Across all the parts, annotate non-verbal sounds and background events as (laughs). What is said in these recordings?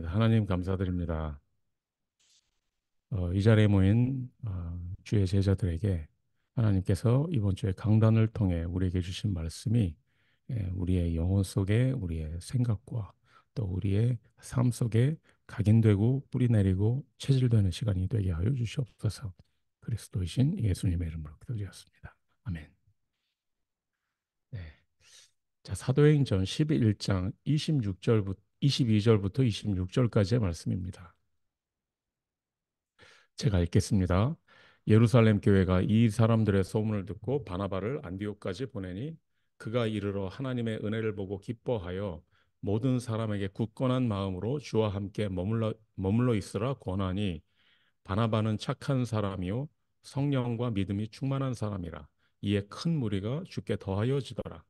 네, 하나님 감사드립니다. 어, 이 자리에 모인 어, 주의 제자들에게 하나님께서 이번 주에 강단을 통해 우리에게 주신 말씀이 예, 우리의 영혼 속에 우리의 생각과 또 우리의 삶 속에 각인되고 뿌리내리고 체질되는 시간이 되게 하여 주시옵소서. 그리스도이신 예수님의 이름으로 기도드렸습니다. 아멘. 네. 자, 사도행전 11장 26절부터 22절부터 26절까지의 말씀입니다. 제가 읽겠습니다. 예루살렘 교회가 이 사람들의 소문을 듣고 바나바를 안디옥까지 보내니 그가 이르러 하나님의 은혜를 보고 기뻐하여 모든 사람에게 굳건한 마음으로 주와 함께 머물러, 머물러 있으라 권하니 바나바는 착한 사람이요 성령과 믿음이 충만한 사람이라 이에 큰 무리가 죽게 더하여지더라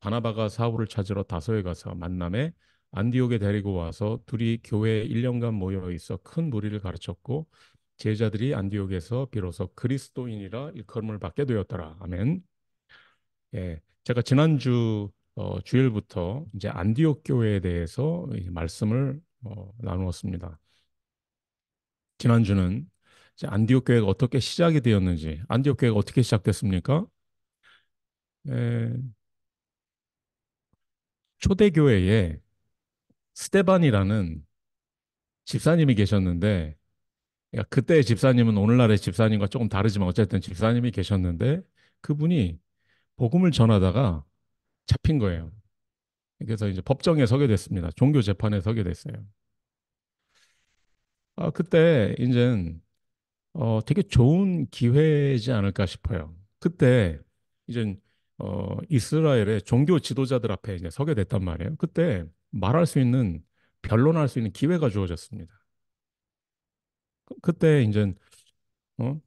바나바가 사울을 찾으러 다소에 가서 만남에 안디옥에 데리고 와서 둘이 교회에 1년간 모여 있어 큰 무리를 가르쳤고 제자들이 안디옥에서 비로소 그리스도인이라 일컬음을 받게 되었더라. 아멘. 예, 제가 지난주 어, 주일부터 이제 안디옥 교회에 대해서 말씀을 어, 나누었습니다. 지난주는 이제 안디옥 교회가 어떻게 시작이 되었는지, 안디옥 교회가 어떻게 시작됐습니까? 예, 초대교회에 스테반이라는 집사님이 계셨는데 그러니까 그때 집사님은 오늘날의 집사님과 조금 다르지만 어쨌든 집사님이 계셨는데 그분이 복음을 전하다가 잡힌 거예요. 그래서 이제 법정에 서게 됐습니다. 종교 재판에 서게 됐어요. 아, 그때 이제 어, 되게 좋은 기회지 않을까 싶어요. 그때 이제 어, 이스라엘의 종교 지도자들 앞에 이제 서게 됐단 말이에요. 그때 말할 수 있는 변론할 수 있는 기회가 주어졌습니다. 그, 그때 이제 어?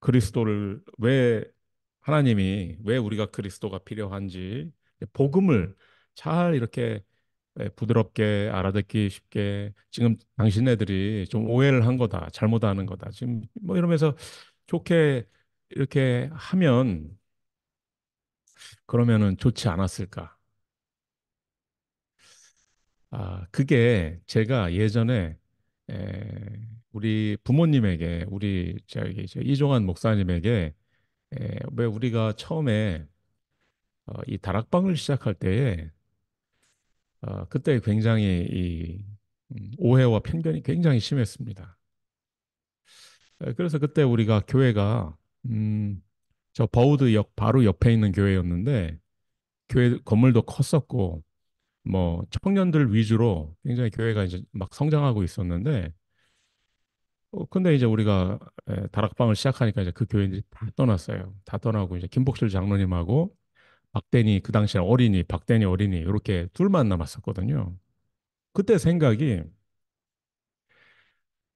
그리스도를 왜 하나님이 왜 우리가 그리스도가 필요한지 복음을 잘 이렇게 예, 부드럽게 알아듣기 쉽게 지금 당신네들이 좀 오해를 한 거다 잘못하는 거다 지금 뭐 이러면서 좋게 이렇게 하면 그러면은 좋지 않았을까 아, 그게 제가 예전에 에, 우리 부모님에게 우리 저기 저 이종환 목사님에게 에, 왜 우리가 처음에 어, 이 다락방을 시작할 때에 어, 그때 굉장히 이 음, 오해와 편견이 굉장히 심했습니다. 에, 그래서 그때 우리가 교회가 음, 저 버우드 역 바로 옆에 있는 교회였는데 교회 건물도 컸었고 뭐 청년들 위주로 굉장히 교회가 이제 막 성장하고 있었는데 어, 근데 이제 우리가 예, 다락방을 시작하니까 이제 그 교인들이 다 떠났어요. 다 떠나고 이제 김복실 장로님하고 박대니 그 당시에 어린이 박대니 어린이 이렇게 둘만 남았었거든요. 그때 생각이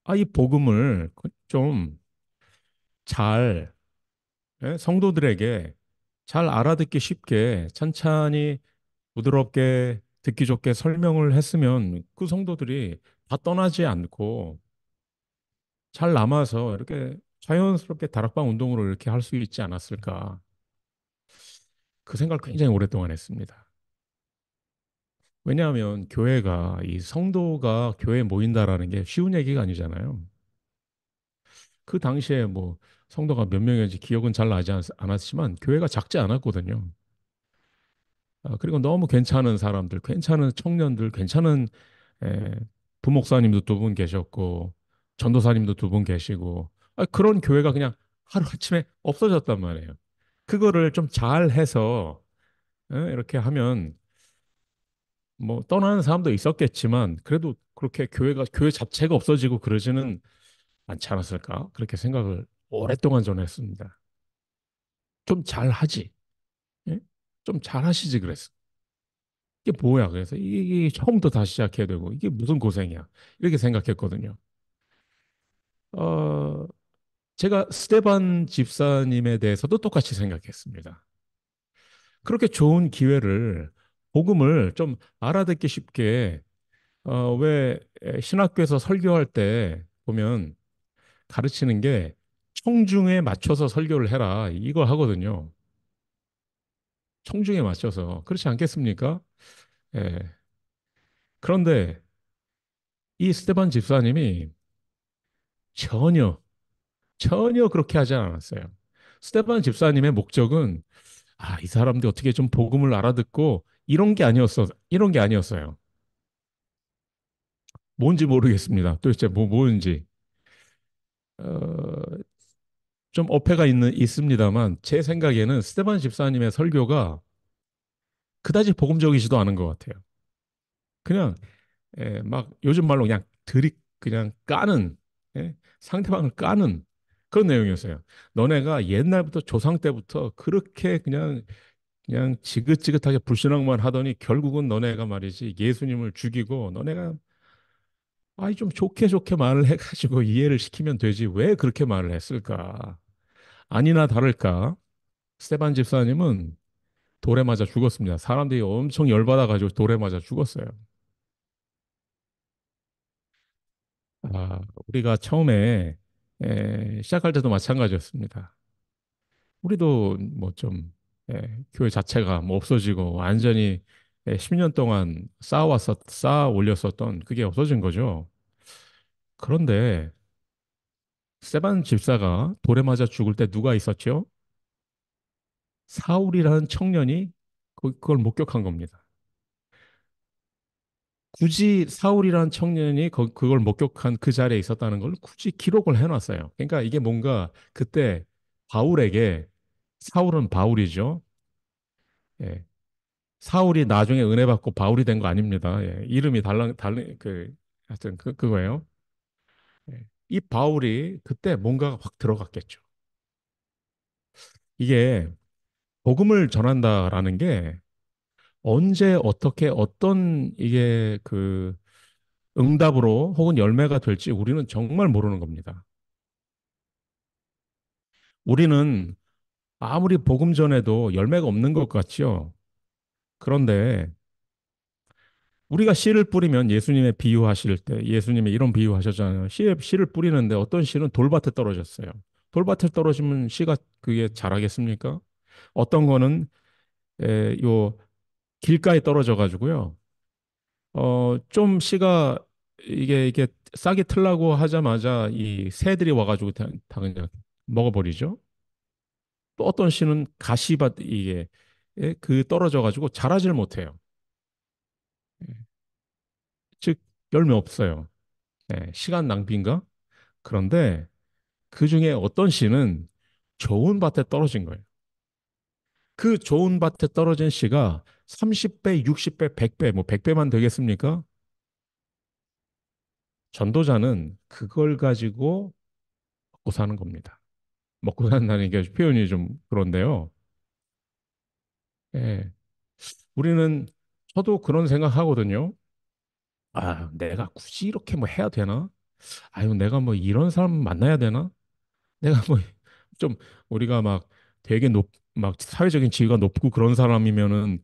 아 이 복음을 좀잘 예, 성도들에게 잘 알아듣기 쉽게 천천히 부드럽게 듣기 좋게 설명을 했으면 그 성도들이 다 떠나지 않고 잘 남아서 이렇게 자연스럽게 다락방 운동으로 이렇게 할 수 있지 않았을까. 그 생각을 굉장히 오랫동안 했습니다. 왜냐하면 교회가 이 성도가 교회에 모인다라는 게 쉬운 얘기가 아니잖아요. 그 당시에 뭐 성도가 몇 명이었는지 기억은 잘 나지 않았지만 교회가 작지 않았거든요. 어, 그리고 너무 괜찮은 사람들, 괜찮은 청년들, 괜찮은 에, 부목사님도 두 분 계셨고 전도사님도 두 분 계시고 아, 그런 교회가 그냥 하루아침에 없어졌단 말이에요. 그거를 좀 잘해서 어, 이렇게 하면 뭐 떠나는 사람도 있었겠지만 그래도 그렇게 교회가 교회 자체가 없어지고 그러지는 않지 않았을까 그렇게 생각을 오랫동안 전 했습니다. 좀 잘하지 좀 잘하시지 그랬어. 이게 뭐야? 그래서 이게 처음부터 다시 시작해야 되고 이게 무슨 고생이야? 이렇게 생각했거든요. 어, 제가 스테반 집사님에 대해서도 똑같이 생각했습니다. 그렇게 좋은 기회를 복음을 좀 알아듣기 쉽게 어, 왜 신학교에서 설교할 때 보면 가르치는 게 청중에 맞춰서 설교를 해라 이거 하거든요. 청중에 맞춰서 그렇지 않겠습니까? 예. 그런데 이 스테반 집사님이 전혀 전혀 그렇게 하지 않았어요. 스테반 집사님의 목적은 아, 이 사람들 어떻게 좀 복음을 알아듣고 이런 게 아니었어. 이런 게 아니었어요. 뭔지 모르겠습니다. 도대체 뭐, 뭔지. 어, 좀 어폐가 있는, 있습니다만 제 생각에는 스테반 집사님의 설교가 그다지 복음적이지도 않은 것 같아요. 그냥 예, 막 요즘 말로 그냥 들이 그냥 까는 예? 상대방을 까는 그런 내용이었어요. 너네가 옛날부터 조상 때부터 그렇게 그냥 그냥 지긋지긋하게 불신앙만 하더니 결국은 너네가 말이지 예수님을 죽이고 너네가 아이 좀 좋게 좋게 말을 해가지고 이해를 시키면 되지 왜 그렇게 말을 했을까? 아니나 다를까 스테반 집사님은 돌에 맞아 죽었습니다. 사람들이 엄청 열받아가지고 돌에 맞아 죽었어요. 아, 우리가 처음에 에, 시작할 때도 마찬가지였습니다. 우리도 뭐 좀 교회 자체가 뭐 없어지고 완전히 예, 10년 동안 쌓아왔었, 쌓아 올렸었던 그게 없어진 거죠. 그런데 세반 집사가 돌에 맞아 죽을 때 누가 있었죠? 사울이라는 청년이 그, 그걸 목격한 겁니다. 굳이 사울이라는 청년이 그걸 목격한 그 자리에 있었다는 걸 굳이 기록을 해놨어요. 그러니까 이게 뭔가 그때 바울에게 사울은 바울이죠. 예. 사울이 나중에 은혜 받고 바울이 된 거 아닙니다. 예. 이름이 달랑 달그 하여튼 그 그거예요. 이 바울이 그때 뭔가가 확 들어갔겠죠. 이게 복음을 전한다라는 게 언제 어떻게 어떤 이게 그 응답으로 혹은 열매가 될지 우리는 정말 모르는 겁니다. 우리는 아무리 복음 전에도 열매가 없는 것 같지요. 그런데 우리가 씨를 뿌리면 예수님의 비유하실 때 예수님이 이런 비유하셨잖아요. 씨에 씨를 뿌리는데 어떤 씨는 돌밭에 떨어졌어요. 돌밭에 떨어지면 씨가 그게 자라겠습니까? 어떤 거는 에, 요 길가에 떨어져 가지고요. 어, 좀 씨가 이게 이게 싹이 틀라고 하자마자 이 새들이 와 가지고 다, 다 그냥 먹어 버리죠. 또 어떤 씨는 가시밭 이게 그 떨어져 가지고 자라질 못해요. 열매 없어요. 네, 시간 낭비인가? 그런데 그 중에 어떤 씨는 좋은 밭에 떨어진 거예요. 그 좋은 밭에 떨어진 씨가 30배, 60배, 100배, 뭐 100배만 되겠습니까? 전도자는 그걸 가지고 먹고 사는 겁니다. 먹고 산다는 게 표현이 좀 그런데요. 예. 우리는 저도 그런 생각하거든요. 아, 내가 굳이 이렇게 뭐 해야 되나? 아유, 내가 뭐 이런 사람 만나야 되나? 내가 뭐 좀 (laughs) 우리가 막 되게 높, 막 사회적인 지위가 높고 그런 사람이면은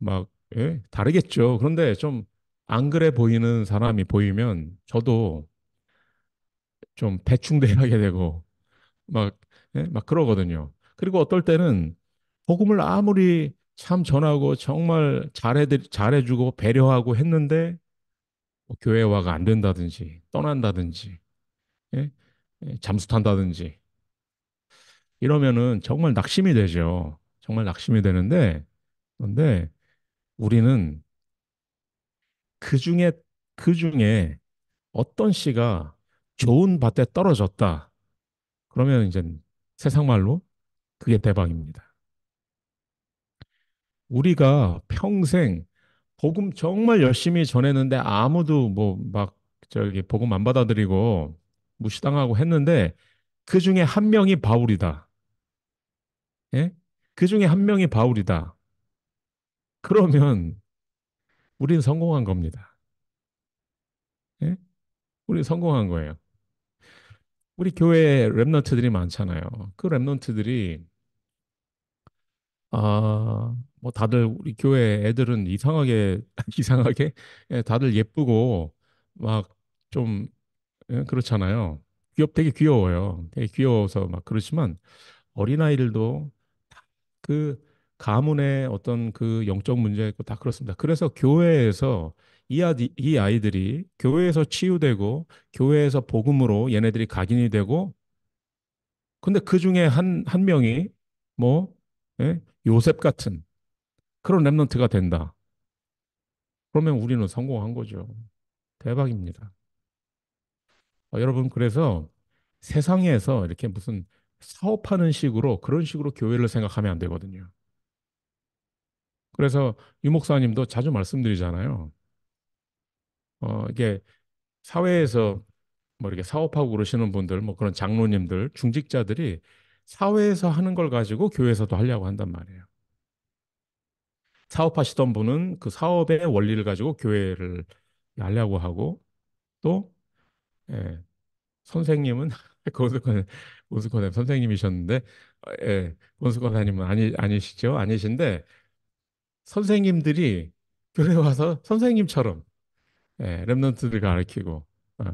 막 예? 다르겠죠. 그런데 좀 안 그래 보이는 사람이 보이면 저도 좀 대충 대하게 되고 막, 예? 막 그러거든요. 그리고 어떨 때는 복음을 아무리 참 전하고 정말 잘해 잘해주고 배려하고 했는데 뭐 교회화가 안 된다든지 떠난다든지 예? 예? 잠수 탄다든지 이러면은 정말 낙심이 되죠. 정말 낙심이 되는데 그런데 우리는 그 중에 그 중에 어떤 씨가 좋은 밭에 떨어졌다. 그러면 이제 세상 말로 그게 대박입니다. 우리가 평생 복음 정말 열심히 전했는데 아무도 뭐 막 저기 복음 안 받아들이고 무시당하고 했는데 그 중에 한 명이 바울이다. 예? 그 중에 한 명이 바울이다. 그러면 우리 성공한 겁니다. 예? 우리 성공한 거예요. 우리 교회에 랩런트들이 많잖아요. 그 랩런트들이 아뭐 다들 우리 교회 애들은 이상하게 (laughs) 이상하게 예, 다들 예쁘고 막좀 예, 그렇잖아요. 귀엽 되게 귀여워요. 되게 귀여워서 막 그렇지만 어린아이들도 그 가문의 어떤 그 영적 문제 있고 뭐 다 그렇습니다. 그래서 교회에서 이, 아이, 이 아이들이 교회에서 치유되고 교회에서 복음으로 얘네들이 각인이 되고 근데 그 중에 한, 한 명이 뭐 예? 요셉 같은 그런 랩런트가 된다. 그러면 우리는 성공한 거죠. 대박입니다. 어, 여러분 그래서 세상에서 이렇게 무슨 사업하는 식으로 그런 식으로 교회를 생각하면 안 되거든요. 그래서 유 목사님도 자주 말씀드리잖아요. 어, 이게 사회에서 뭐 이렇게 사업하고 그러시는 분들, 뭐 그런 장로님들, 중직자들이 사회에서 하는 걸 가지고 교회에서도 하려고 한단 말이에요. 사업하시던 분은 그 사업의 원리를 가지고 교회를 하려고 하고 또 예, 선생님은 권수권 (laughs) 권수권 선생님이셨는데 예, 권수권 사님은 아니 아니시죠 아니신데 선생님들이 교회 와서 선생님처럼 예, 렘넌트들 가르치고 어.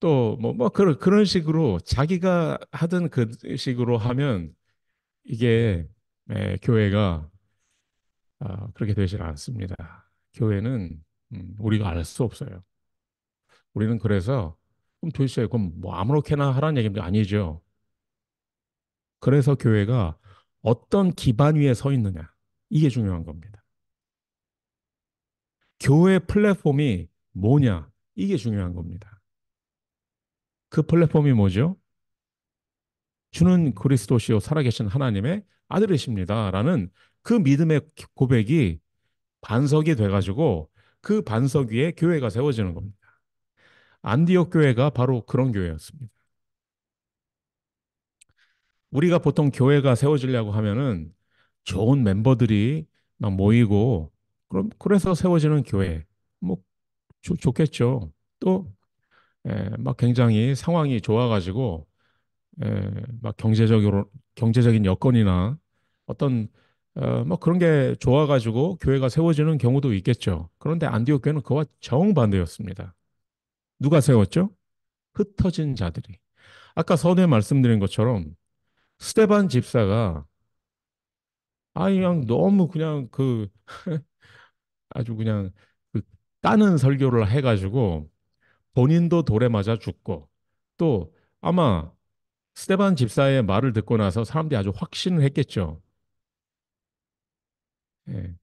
또뭐 뭐 그런 그런 식으로 자기가 하던 그 식으로 하면 이게 예, 교회가 어, 그렇게 되질 않습니다. 교회는 음, 우리가 알 수 없어요. 우리는 그래서 그럼 도대체 그럼 뭐 아무렇게나 하라는 얘기가 아니죠. 그래서 교회가 어떤 기반 위에 서 있느냐 이게 중요한 겁니다. 교회 플랫폼이 뭐냐 이게 중요한 겁니다. 그 플랫폼이 뭐죠? 주는 그리스도시요 살아계신 하나님의 아들이십니다. 라는 그 믿음의 고백이 반석이 돼가지고 그 반석 위에 교회가 세워지는 겁니다. 안디옥 교회가 바로 그런 교회였습니다. 우리가 보통 교회가 세워지려고 하면은 좋은 멤버들이 막 모이고 그럼 그래서 세워지는 교회 뭐 좋, 좋겠죠. 또막 예, 굉장히 상황이 좋아가지고 예, 막 경제적으로 경제적인 여건이나 어떤 어, 뭐 그런 게 좋아가지고 교회가 세워지는 경우도 있겠죠. 그런데 안디옥 교회는 그와 정반대였습니다. 누가 세웠죠? 흩어진 자들이. 아까 선에 말씀드린 것처럼 스테반 집사가 아니 그냥 너무 그냥 그 (laughs) 아주 그냥 그 따는 설교를 해가지고 본인도 돌에 맞아 죽고 또 아마 스테반 집사의 말을 듣고 나서 사람들이 아주 확신을 했겠죠. 예.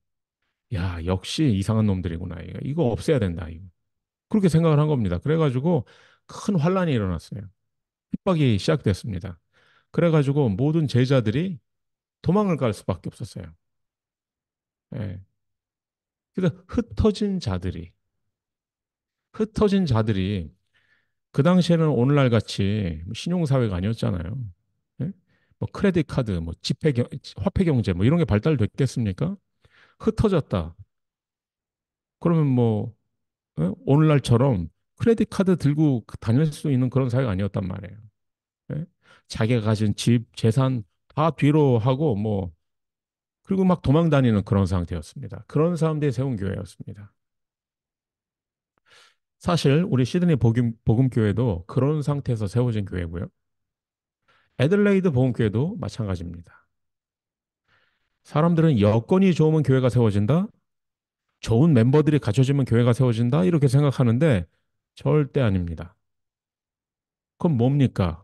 야, 역시 이상한 놈들이구나. 이거, 없애야 된다. 이거. 그렇게 생각을 한 겁니다. 그래가지고 큰 환란이 일어났어요. 핍박이 시작됐습니다. 그래가지고 모든 제자들이 도망을 갈 수밖에 없었어요. 예. 그래서 그러니까 흩어진 자들이 흩어진 자들이 그 당시에는 오늘날 같이 신용사회가 아니었잖아요. 네? 뭐 크레딧 카드, 뭐 지폐 화폐 경제 뭐 이런 게 발달됐겠습니까? 흩어졌다. 그러면 뭐 네? 오늘날처럼 크레딧 카드 들고 다닐 수 있는 그런 사회가 아니었단 말이에요. 네? 자기가 가진 집, 재산 다 뒤로 하고 뭐 그리고 막 도망 다니는 그런 상태였습니다. 그런 사람들이 세운 교회였습니다. 사실 우리 시드니 복음, 복음교회도 그런 상태에서 세워진 교회고요. 애들레이드 복음교회도 마찬가지입니다. 사람들은 여건이 좋으면 교회가 세워진다? 좋은 멤버들이 갖춰지면 교회가 세워진다? 이렇게 생각하는데 절대 아닙니다. 그럼 뭡니까?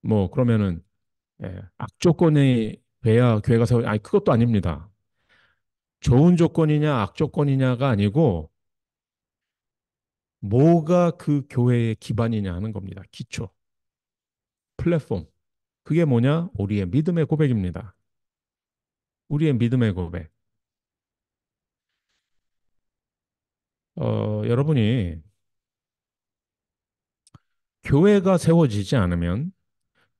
뭐 그러면은 예, 악조건이 돼야 교회가 세워 아니 그것도 아닙니다. 좋은 조건이냐 악조건이냐가 아니고 뭐가 그 교회의 기반이냐 하는 겁니다. 기초. 플랫폼. 그게 뭐냐? 우리의 믿음의 고백입니다. 우리의 믿음의 고백. 어, 여러분이 교회가 세워지지 않으면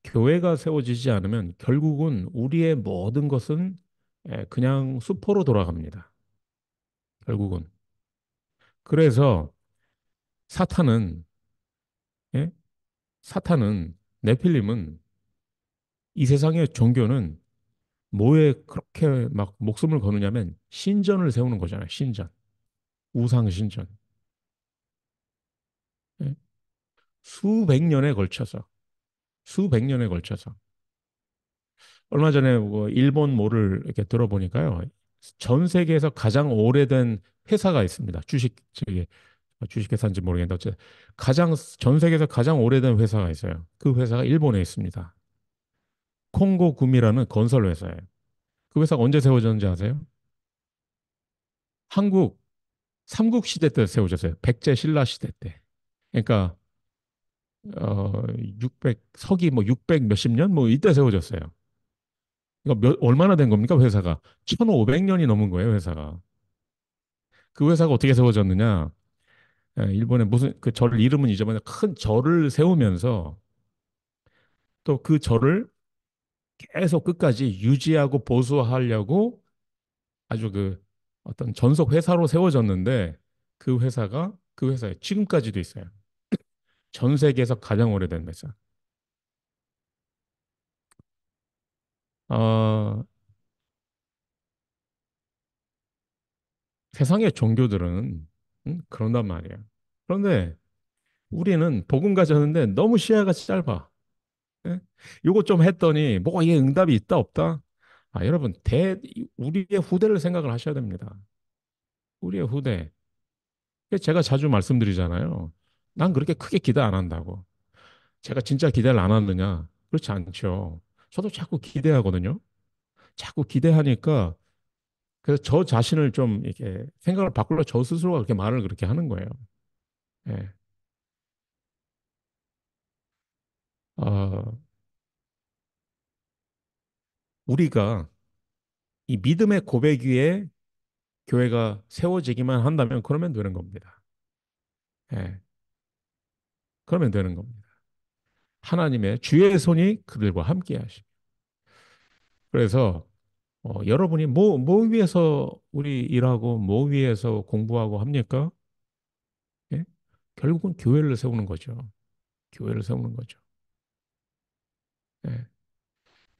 교회가 세워지지 않으면 결국은 우리의 모든 것은 예, 그냥 수포로 돌아갑니다. 결국은. 그래서 사탄은 예? 사탄은 네필림은 이 세상의 종교는 뭐에 그렇게 막 목숨을 거느냐면 신전을 세우는 거잖아요. 신전. 우상 신전. 예? 수백 년에 걸쳐서 수백 년에 걸쳐서 얼마 전에 뭐 일본 모를 이렇게 들어보니까요. 전 세계에서 가장 오래된 회사가 있습니다. 주식 저기 주식회사인지 모르겠는데 어쨌든 가장 전 세계에서 가장 오래된 회사가 있어요. 그 회사가 일본에 있습니다. 콩고 구미라는 건설 회사예요. 그 회사가 언제 세워졌는지 아세요? 한국 삼국 시대 때 세워졌어요. 백제 신라 시대 때. 그러니까 어 600, 서기 뭐600 몇십 년 뭐 이때 세워졌어요. 그러 몇, 얼마나 된 겁니까 회사가? 1500년이 넘은 거예요 회사가. 그 회사가 어떻게 세워졌느냐? 예, 일본에 무슨 그 절 이름은 잊어버는큰 절을 세우면서 또 그 절을 계속 끝까지 유지하고 보수하려고 아주 그 어떤 전속 회사로 세워졌는데 그 회사가 그 회사에 지금까지도 있어요. (clears throat) 전 세계에서 가장 오래된 회사. 어, 세상의 종교들은 응? 그런단 말이야. 그런데 우리는 복음 가졌는데 너무 시야가 짧아. 예? 요거 좀 했더니 뭐가 이게 응답이 있다 없다. 아 여러분 대 우리의 후대를 생각을 하셔야 됩니다. 우리의 후대. 제가 자주 말씀드리잖아요. 난 그렇게 크게 기대 안 한다고. 제가 진짜 기대를 안 하느냐? 그렇지 않죠. 저도 자꾸 기대하거든요. 자꾸 기대하니까 그래서 저 자신을 좀 이렇게 생각을 바꾸려 저 스스로가 그렇게 말을 그렇게 하는 거예요. 예. 어, 우리가 이 믿음의 고백 위에 교회가 세워지기만 한다면 그러면 되는 겁니다. 예. 그러면 되는 겁니다. 하나님의 주의 손이 그들과 함께 하십니다. 그래서 어, 여러분이 뭐, 뭐 위해서 우리 일하고, 뭐 위해서 공부하고 합니까? 예? 결국은 교회를 세우는 거죠. 교회를 세우는 거죠. 예.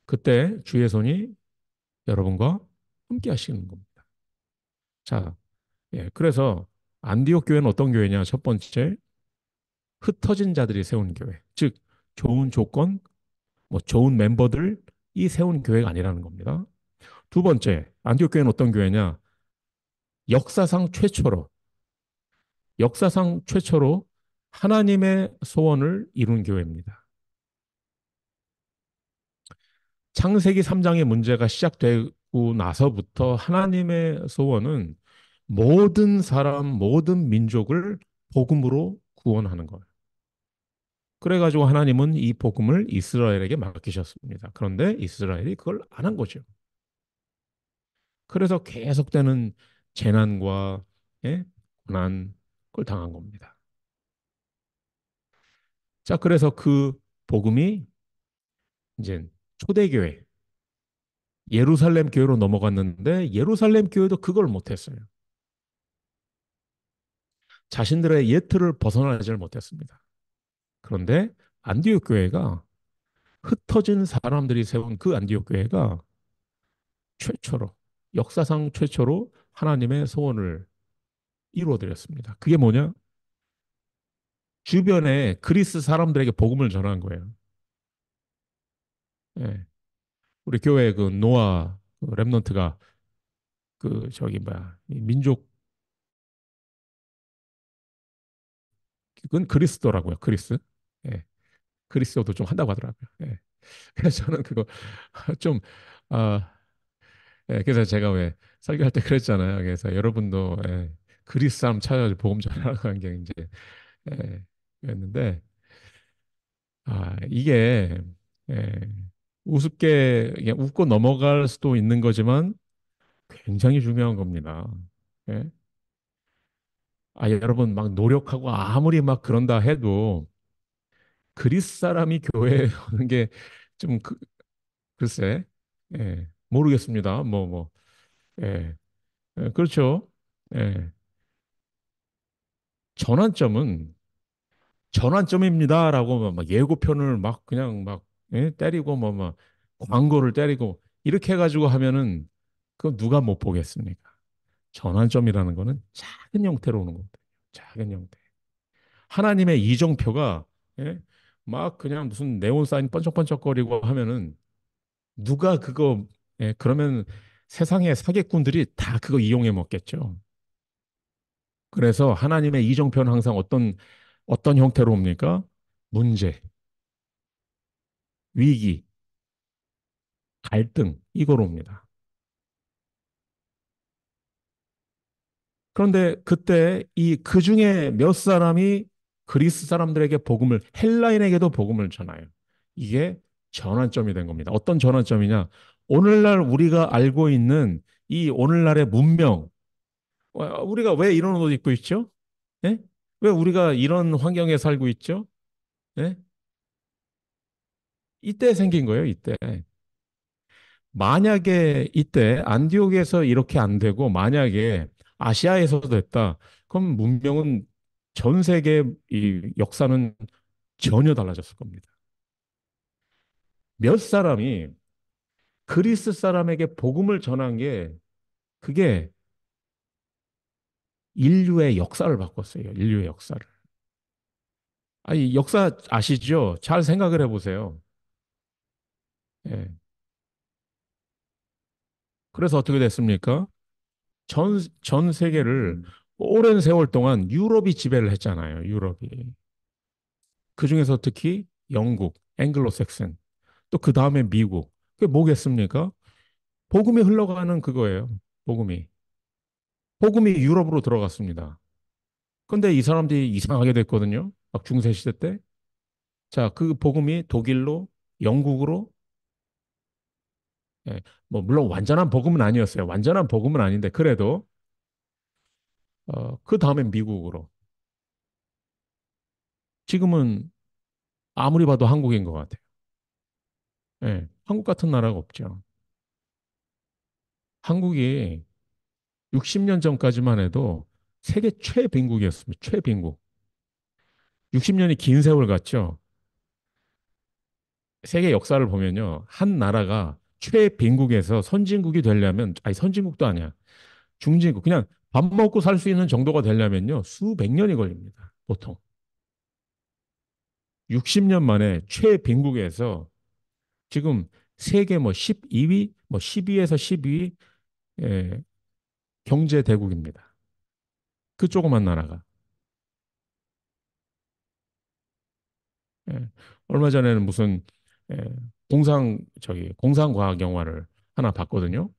그때 주의 손이 여러분과 함께 하시는 겁니다. 자, 예. 그래서 안디옥 교회는 어떤 교회냐? 첫 번째, 흩어진 자들이 세운 교회. 즉, 좋은 조건, 뭐 좋은 멤버들이 세운 교회가 아니라는 겁니다. 두 번째, 안디옥 교회는 어떤 교회냐? 역사상 최초로 역사상 최초로 하나님의 소원을 이룬 교회입니다. 창세기 3장의 문제가 시작되고 나서부터 하나님의 소원은 모든 사람, 모든 민족을 복음으로 구원하는 거예요. 그래가지고 하나님은 이 복음을 이스라엘에게 맡기셨습니다. 그런데 이스라엘이 그걸 안 한 거죠. 그래서 계속되는 재난과 예? 고난 을 당한 겁니다. 자, 그래서 그 복음이 이제 초대교회 예루살렘 교회로 넘어갔는데 예루살렘 교회도 그걸 못했어요. 자신들의 예틀을 벗어나질 못했습니다. 그런데 안디옥 교회가 흩어진 사람들이 세운 그 안디옥 교회가 최초로 역사상 최초로 하나님의 소원을 이루어드렸습니다. 그게 뭐냐? 주변에 그리스 사람들에게 복음을 전한 거예요. 예. 우리 교회 그 노아 그 랩넌트가 그 저기 뭐야 이 민족 그건 그리스더라고요 그리스. 예. 그리스도도 좀 한다고 하더라고요. 예. 그래서 저는 그거 (laughs) 좀 아, 예, 그래서 제가 왜 설교할 때 그랬잖아요. 그래서 여러분도 예, 그리스 사람 찾아서 보험 전하는고 한게 이제 예, 랬는데아 이게 예, 우습게 그냥 웃고 넘어갈 수도 있는 거지만 굉장히 중요한 겁니다. 예? 아 여러분 막 노력하고 아무리 막 그런다 해도 그리스 사람이 교회에 (laughs) 오는 게좀 그, 글쎄 예. 모르겠습니다. 뭐, 뭐. 예. 예 그렇죠. 예. 전환점은 전환점입니다라고 막 예고편을 막 그냥 막 예? 때리고 뭐, 막 광고를 때리고 이렇게 해가지고 하면은 그 누가 못 보겠습니까? 전환점이라는 거는 작은 형태로 오는 겁니다. 작은 형태. 하나님의 이정표가 예? 막 그냥 무슨 네온 사인 번쩍번쩍거리고 하면은 누가 그거 예, 그러면 세상의 사기꾼들이 다 그거 이용해 먹겠죠. 그래서 하나님의 이정표는 항상 어떤 어떤 형태로 옵니까? 문제, 위기, 갈등 이거로 옵니다. 그런데 그때 이 그 중에 몇 사람이 그리스 사람들에게 복음을 헬라인에게도 복음을 전하여 이게 전환점이 된 겁니다. 어떤 전환점이냐? 오늘날 우리가 알고 있는 이 오늘날의 문명, 우리가 왜 이런 옷 입고 있죠? 예? 왜 우리가 이런 환경에 살고 있죠? 예? 이때 생긴 거예요, 이때. 만약에 이때 안디옥에서 이렇게 안 되고 만약에 아시아에서도 됐다. 그럼 문명은 전 세계 이 역사는 전혀 달라졌을 겁니다. 몇 사람이 그리스 사람에게 복음을 전한 게 그게 인류의 역사를 바꿨어요. 인류의 역사를. 아니, 역사 아시죠? 잘 생각을 해보세요. 예. 그래서 어떻게 됐습니까? 전, 전 세계를 음. 오랜 세월 동안 유럽이 지배를 했잖아요. 유럽이. 그 중에서 특히 영국, 앵글로색슨, 또그 다음에 미국, 그게 뭐겠습니까? 복음이 흘러가는 그거예요. 복음이. 복음이 유럽으로 들어갔습니다. 근데 이 사람들이 이상하게 됐거든요. 막 중세 시대 때. 자, 그 복음이 독일로, 영국으로 예, 뭐 물론 완전한 복음은 아니었어요. 완전한 복음은 아닌데 그래도 어, 그다음에 미국으로. 지금은 아무리 봐도 한국인 것 같아요. 예. 한국 같은 나라가 없죠. 한국이 60년 전까지만 해도 세계 최빈국이었습니다. 최빈국. 60년이 긴 세월 같죠. 세계 역사를 보면요. 한 나라가 최빈국에서 선진국이 되려면, 아니, 선진국도 아니야. 중진국. 그냥 밥 먹고 살 수 있는 정도가 되려면요. 수백 년이 걸립니다. 보통. 60년 만에 최빈국에서 지금 세계 뭐 12위, 뭐 12에서 12위 예, 경제 대국입니다. 그 조그만 나라가. 예, 얼마 전에는 무슨 예, 공상 저기 공상과학 영화를 하나 봤거든요.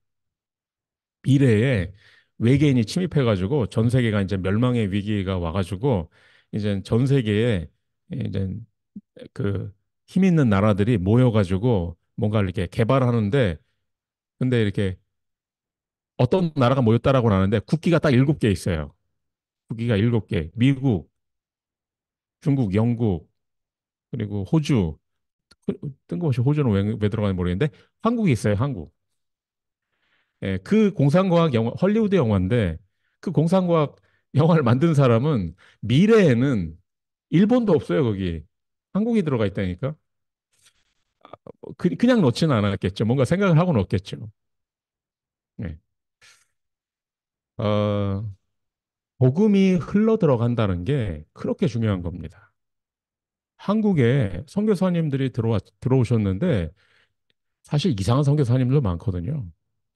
미래에 외계인이 침입해가지고 전 세계가 이제 멸망의 위기가 와가지고 이제 전 세계에 이제 그힘 있는 나라들이 모여가지고 뭔가 이렇게 개발하는데 근데 이렇게 어떤 나라가 모였다라고는 하는데 국기가 딱 일곱 개 있어요. 국기가 일곱 개. 미국, 중국, 영국, 그리고 호주. 그, 뜬금없이 호주는 왜, 왜 들어가는지 모르겠는데 한국이 있어요. 한국. 예, 그 공상과학 영화, 헐리우드 영화인데 그 공상과학 영화를 만든 사람은 미래에는 일본도 없어요. 거기. 한국이 들어가 있다니까. 아, 그, 그냥 놓지는 않았겠죠. 뭔가 생각을 하고 놓겠죠 네. 어, 복음이 흘러 들어간다는 게 그렇게 중요한 겁니다. 한국에 선교사님들이 들어와 들어오셨는데 사실 이상한 선교사님들도 많거든요.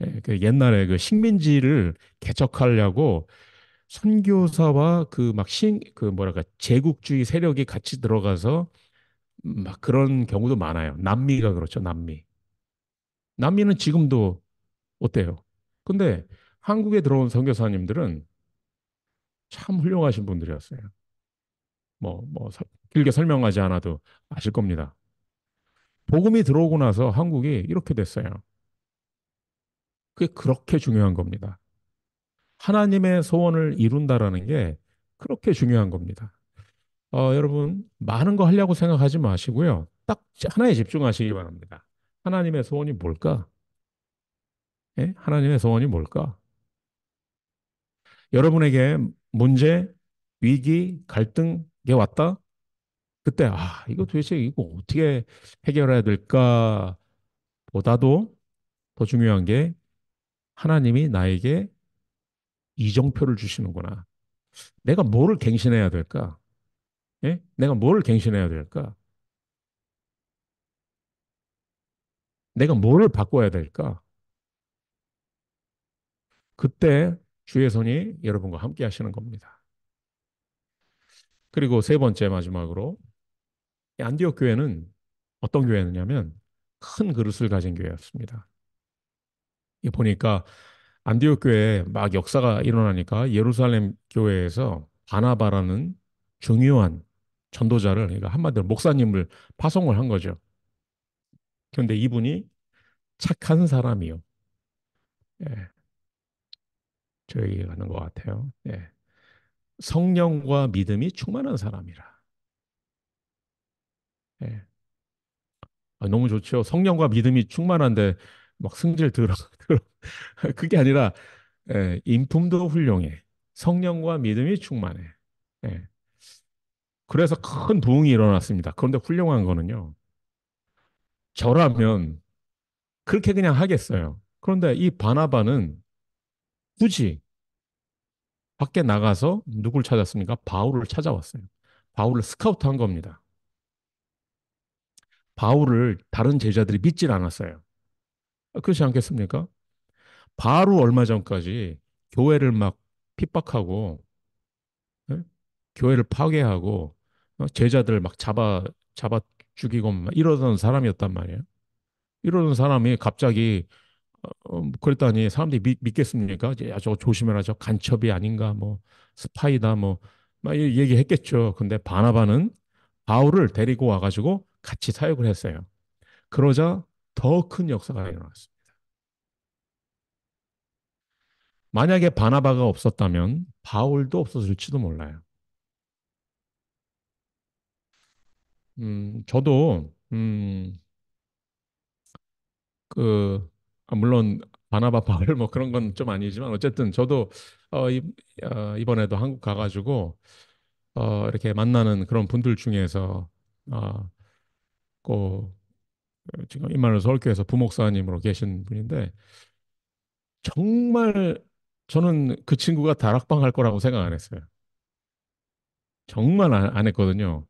예, 그 옛날에 그 식민지를 개척하려고 선교사와 그 막신그 그 뭐랄까 제국주의 세력이 같이 들어가서 막 그런 경우도 많아요. 남미가 그렇죠. 남미. 남미는 지금도 어때요? 근데 한국에 들어온 선교사님들은 참 훌륭하신 분들이었어요. 뭐, 뭐, 길게 설명하지 않아도 아실 겁니다. 복음이 들어오고 나서 한국이 이렇게 됐어요. 그게 그렇게 중요한 겁니다. 하나님의 소원을 이룬다라는 게 그렇게 중요한 겁니다. 어, 여러분 많은 거 하려고 생각하지 마시고요. 딱 하나에 집중하시기 바랍니다. 하나님의 소원이 뭘까? 예? 하나님의 소원이 뭘까? 여러분에게 문제, 위기, 갈등이 왔다? 그때 아 이거 도대체 이거 어떻게 해결해야 될까 보다도 더 중요한 게 하나님이 나에게 이정표를 주시는구나. 내가 뭐를 갱신해야 될까? 예? 내가 뭘 갱신해야 될까? 내가 뭘 바꿔야 될까? 그때 주의 손이 여러분과 함께 하시는 겁니다. 그리고 세 번째 마지막으로 안디옥 교회는 어떤 교회였냐면 큰 그릇을 가진 교회였습니다. 이 보니까 안디옥 교회에 막 역사가 일어나니까 예루살렘 교회에서 바나바라는 중요한 전도자를 그러니까 한마디로 목사님을 파송을 한 거죠. 그런데 이분이 착한 사람이요. 예. 저에게 가는 것 같아요. 예. 성령과 믿음이 충만한 사람이라. 예. 아, 너무 좋죠. 성령과 믿음이 충만한데 막 승질 들어. (laughs) 들어. 그게 아니라 예, 인품도 훌륭해. 성령과 믿음이 충만해. 예. 그래서 큰 부흥이 일어났습니다. 그런데 훌륭한 거는요. 저라면 그렇게 그냥 하겠어요. 그런데 이 바나바는 굳이 밖에 나가서 누굴 찾았습니까? 바울을 찾아왔어요. 바울을 스카우트 한 겁니다. 바울을 다른 제자들이 믿질 않았어요. 아, 그렇지 않겠습니까? 바로 얼마 전까지 교회를 막 핍박하고 네? 교회를 파괴하고 어, 제자들 막 잡아 잡아 죽이고 막 이러던 사람이었단 말이에요. 이러던 사람이 갑자기 어, 어 뭐 그랬다니 사람들이 믿, 믿겠습니까? 야, 저거 조심해라. 저 간첩이 아닌가, 뭐, 스파이다, 뭐, 막 얘기했겠죠. 근데 바나바는 바울을 데리고 와가지고 같이 사역을 했어요. 그러자 더 큰 역사가 일어났습니다. 만약에 바나바가 없었다면 바울도 없었을지도 몰라요. 음, 저도 음, 그 아, 물론 바나바 바울 (laughs) 뭐 그런 건 좀 아니지만 어쨌든 저도 어, 이, 어, 이번에도 한국 가가지고 어, 이렇게 만나는 그런 분들 중에서 아, 꼭 어, 지금 임마누엘 서울교회에서 부목사님으로 계신 분인데 정말 저는 그 친구가 다락방 할 거라고 생각 안 했어요. 정말 안, 안 했거든요.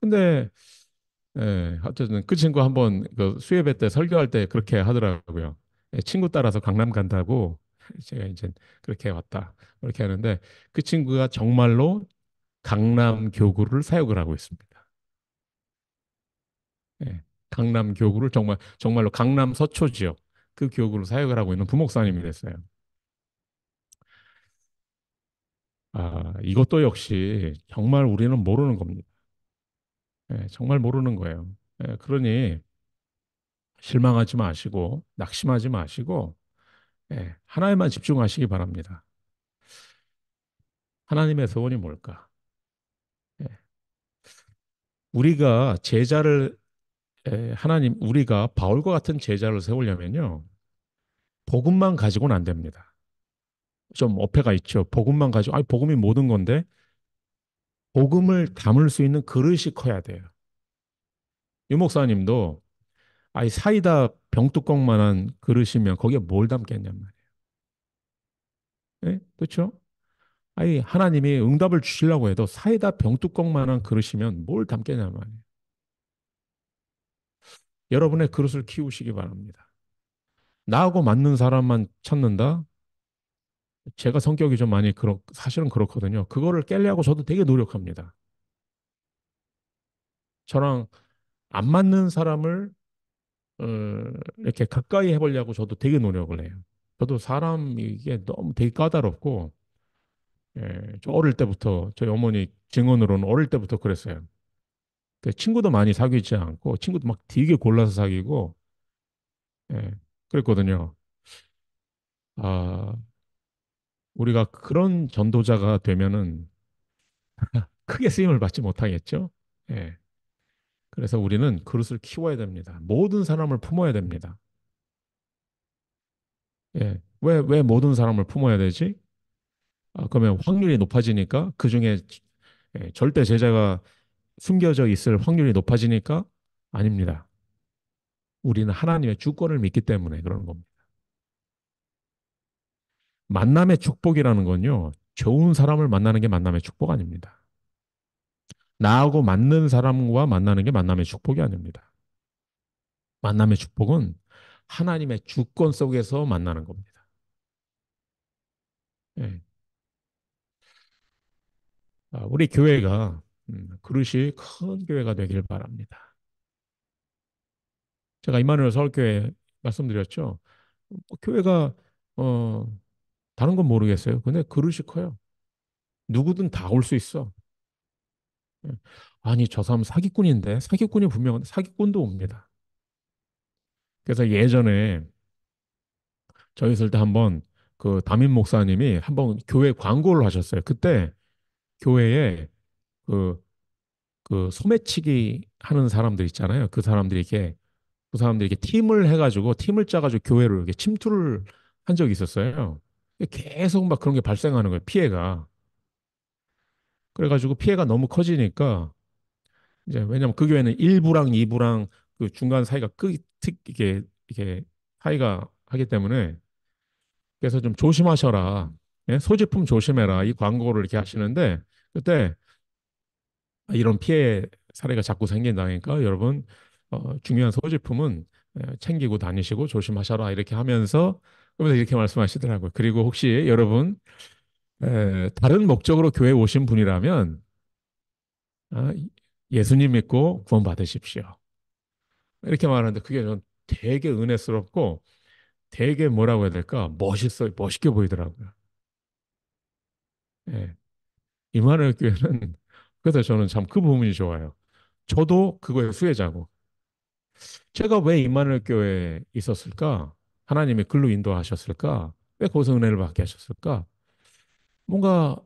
근데 예, 하여튼 그 친구 한번 그수협배때 설교할 때 그렇게 하더라고요. 예, 친구 따라서 강남 간다고 제가 이제 그렇게 왔다 그렇게 하는데 그 친구가 정말로 강남 교구를 사역을 하고 있습니다. 예, 강남 교구를 정말 정말로 강남 서초 지역 그 교구를 사역을 하고 있는 부목사님이 됐어요. 아, 이것도 역시 정말 우리는 모르는 겁니다. 예, 정말 모르는 거예요. 예, 그러니 실망하지 마시고 낙심하지 마시고 예, 하나에만 집중하시기 바랍니다. 하나님의 소원이 뭘까? 우리가 제자를 하나님 우리가 바울과 같은 제자를 세우려면요 복음만 가지고는 안 됩니다. 좀 어폐가 있죠. 복음만 가지고 아 복음이 모든 건데 복음을 담을 수 있는 그릇이 커야 돼요. 유 목사님도 아이 사이다 병뚜껑만한 그릇이면 거기에 뭘 담겠냔 말이에요. 네? 그렇죠? 아이 하나님이 응답을 주시려고 해도 사이다 병뚜껑만한 그릇이면 뭘 담겠냔 말이에요. 여러분의 그릇을 키우시기 바랍니다. 나하고 맞는 사람만 찾는다? 제가 성격이 좀 많이 그렇 사실은 그렇거든요. 그거를 깨려고 저도 되게 노력합니다. 저랑 안 맞는 사람을 어, 이렇게 가까이 해보려고 저도 되게 노력을 해요. 저도 사람 이게 너무 되게 까다롭고 예, 저 어릴 때부터 저희 어머니 증언으로는 어릴 때부터 그랬어요. 그 친구도 많이 사귀지 않고 친구도 막 되게 골라서 사귀고 예, 그랬거든요. 아 우리가 그런 전도자가 되면은 (laughs) 크게 쓰임을 받지 못하겠죠. 예. 그래서 우리는 그릇을 키워야 됩니다. 모든 사람을 품어야 됩니다. 예. 왜, 왜 모든 사람을 품어야 되지? 아, 그러면 확률이 높아지니까 그 중에 예, 절대 제자가 숨겨져 있을 확률이 높아지니까 아닙니다. 우리는 하나님의 주권을 믿기 때문에 그러는 겁니다. 만남의 축복이라는 건요, 좋은 사람을 만나는 게 만남의 축복 아닙니다. 나하고 맞는 사람과 만나는 게 만남의 축복이 아닙니다. 만남의 축복은 하나님의 주권 속에서 만나는 겁니다. 예. 아, 우리 교회가 음, 그릇이 큰 교회가 되길 바랍니다. 제가 이만을 서울교회 말씀드렸죠. 뭐 교회가 어, 다른 건 모르겠어요. 근데 그릇이 커요. 누구든 다 올 수 있어. 아니, 저 사람 사기꾼인데, 사기꾼이 분명, 한데 사기꾼도 옵니다. 그래서 예전에 저 있을 때 한번 그 담임 목사님이 한번 교회 광고를 하셨어요. 그때 교회에 그, 그 소매치기 하는 사람들 있잖아요. 그 사람들이 이렇게, 그 사람들이 이렇게 팀을 해가지고, 팀을 짜가지고 교회로 이렇게 침투를 한 적이 있었어요. 계속 막 그런 게 발생하는 거예요. 피해가. 그래가지고 피해가 너무 커지니까 이제 왜냐면 그 교회는 1부랑 2부랑 그 중간 사이가 끄, 특, 이게, 이게 사이가 하기 때문에 그래서 좀 조심하셔라. 예? 소지품 조심해라. 이 광고를 이렇게 하시는데 그때 아, 이런 피해 사례가 자꾸 생긴다니까 여러분 어, 중요한 소지품은 예, 챙기고 다니시고 조심하셔라 이렇게 하면서 그러면서 이렇게 말씀하시더라고요. 그리고 혹시 여러분 에, 다른 목적으로 교회 오신 분이라면 아, 예수님 믿고 구원 받으십시오. 이렇게 말하는데 그게 저는 되게 은혜스럽고 되게 뭐라고 해야 될까 멋있어 멋있게 보이더라고요. 예. 이만의 교회는 (laughs) 그래서 저는 참 그 부분이 좋아요. 저도 그거의 수혜자고. 제가 왜이만을 교회에 있었을까? 하나님의 글로 인도하셨을까? 왜 거기서 은혜를 받게 하셨을까? 뭔가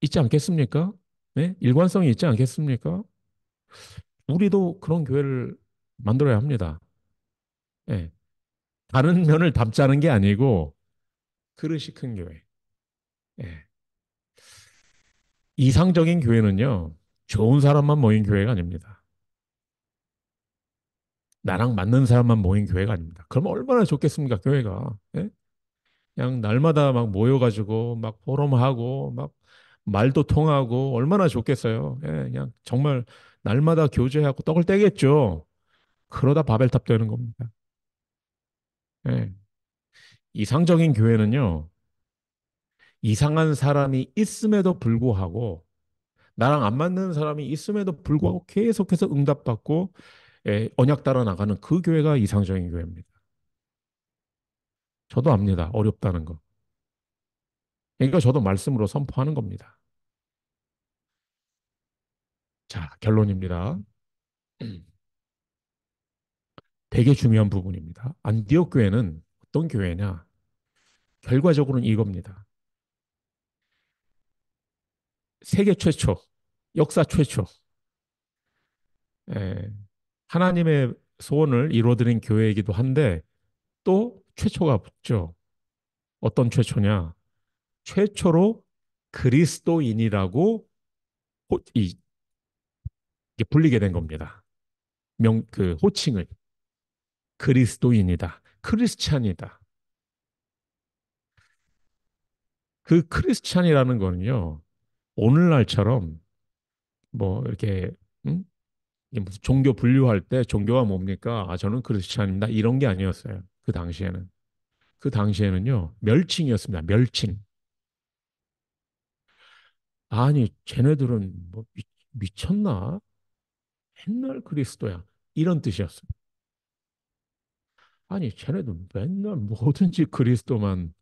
있지 않겠습니까? 네? 일관성이 있지 않겠습니까? 우리도 그런 교회를 만들어야 합니다. 네. 다른 면을 담자는 게 아니고 그릇이 큰 교회. 네. 이상적인 교회는요, 좋은 사람만 모인 교회가 아닙니다. 나랑 맞는 사람만 모인 교회가 아닙니다. 그럼 얼마나 좋겠습니까, 교회가. 예? 그냥 날마다 막 모여가지고 막 포럼하고 막 말도 통하고 얼마나 좋겠어요. 예, 그냥 정말 날마다 교제하고 떡을 떼겠죠. 그러다 바벨탑 되는 겁니다. 예. 이상적인 교회는요, 이상한 사람이 있음에도 불구하고, 나랑 안 맞는 사람이 있음에도 불구하고 계속해서 응답받고, 언약 따라 나가는 그 교회가 이상적인 교회입니다. 저도 압니다. 어렵다는 거. 그러니까 저도 말씀으로 선포하는 겁니다. 자, 결론입니다. (clears throat) 되게 중요한 부분입니다. 안디옥 교회는 어떤 교회냐? 결과적으로는 이겁니다. 세계 최초, 역사 최초, 에, 하나님의 소원을 이루어드린 교회이기도 한데 또 최초가 붙죠. 어떤 최초냐? 최초로 그리스도인이라고 호, 이, 불리게 된 겁니다. 명, 그 호칭을. 그리스도인이다. 크리스찬이다. 그 크리스찬이라는 거는요, 오늘날처럼 뭐 이렇게 음? 무슨 종교 분류할 때 종교가 뭡니까? 아, 저는 크리스찬입니다. 이런 게 아니었어요. 그 당시에는. 그 당시에는요, 멸칭이었습니다. 멸칭. 아니, 쟤네들은 뭐 미, 미쳤나? 맨날 그리스도야. 이런 뜻이었어요. 아니, 쟤네도 맨날 뭐든지 그리스도만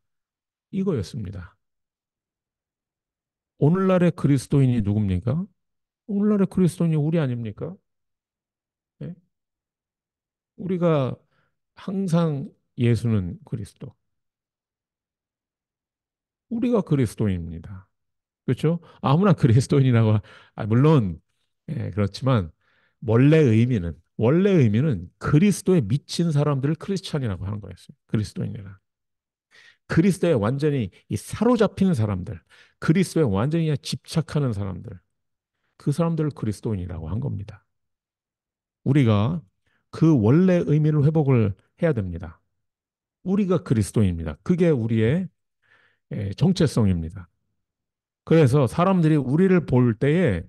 이거였습니다. 오늘날의 그리스도인이 누굽니까? 오늘날의 그리스도인이 우리 아닙니까? 우리가 항상 예수는 그리스도. 우리가 그리스도입니다. 그렇죠? 아무나 (laughs) 그리스도인이라고 아, 물론 예, 그렇지만 원래 의미는 원래 의미는 그리스도에 미친 사람들을 크리스천이라고 하는 거였어요. 그리스도인이라. 그리스도에 완전히 사로잡히는 사람들, 그리스도에 완전히 집착하는 사람들, 그 사람들을 그리스도인이라고 한 겁니다. 우리가 그 원래 의미를 회복을 해야 됩니다. 우리가 그리스도입니다. 그게 우리의 예, 정체성입니다. 그래서 사람들이 우리를 볼 때에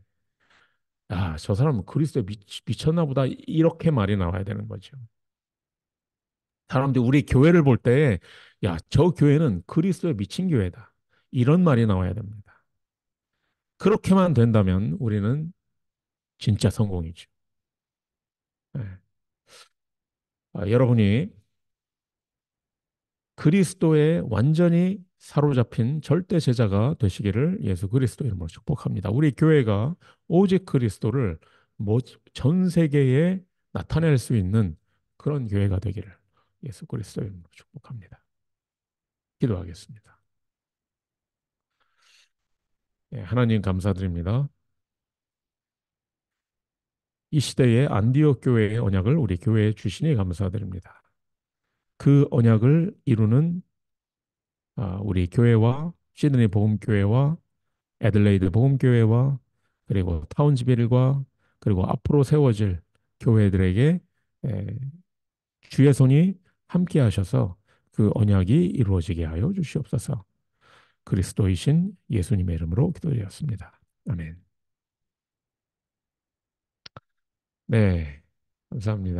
아, 저 사람은 그리스도에 미쳤나 보다 이렇게 말이 나와야 되는 거죠. 사람들이 우리 교회를 볼 때에 야, 저 교회는 그리스도에 미친 교회다. 이런 말이 나와야 됩니다. 그렇게만 된다면 우리는 진짜 성공이죠. 네. 아, 여러분이 그리스도에 완전히 사로잡힌 절대 제자가 되시기를 예수 그리스도 이름으로 축복합니다. 우리 교회가 오직 그리스도를 뭐 전 세계에 나타낼 수 있는 그런 교회가 되기를 예수 그리스도 이름으로 축복합니다. 기도하겠습니다. 네, 하나님 감사드립니다. 이 시대의 안디옥 교회의 언약을 우리 교회에 주시니 감사드립니다. 그 언약을 이루는 아, 우리 교회와 시드니 보험교회와 애들레이드 보험교회와 그리고 타운지빌과 그리고 앞으로 세워질 교회들에게 주의 손이 함께 하셔서 그 언약이 이루어지게 하여 주시옵소서. 그리스도이신 예수님의 이름으로 기도드렸습니다. 아멘. 네. 감사합니다.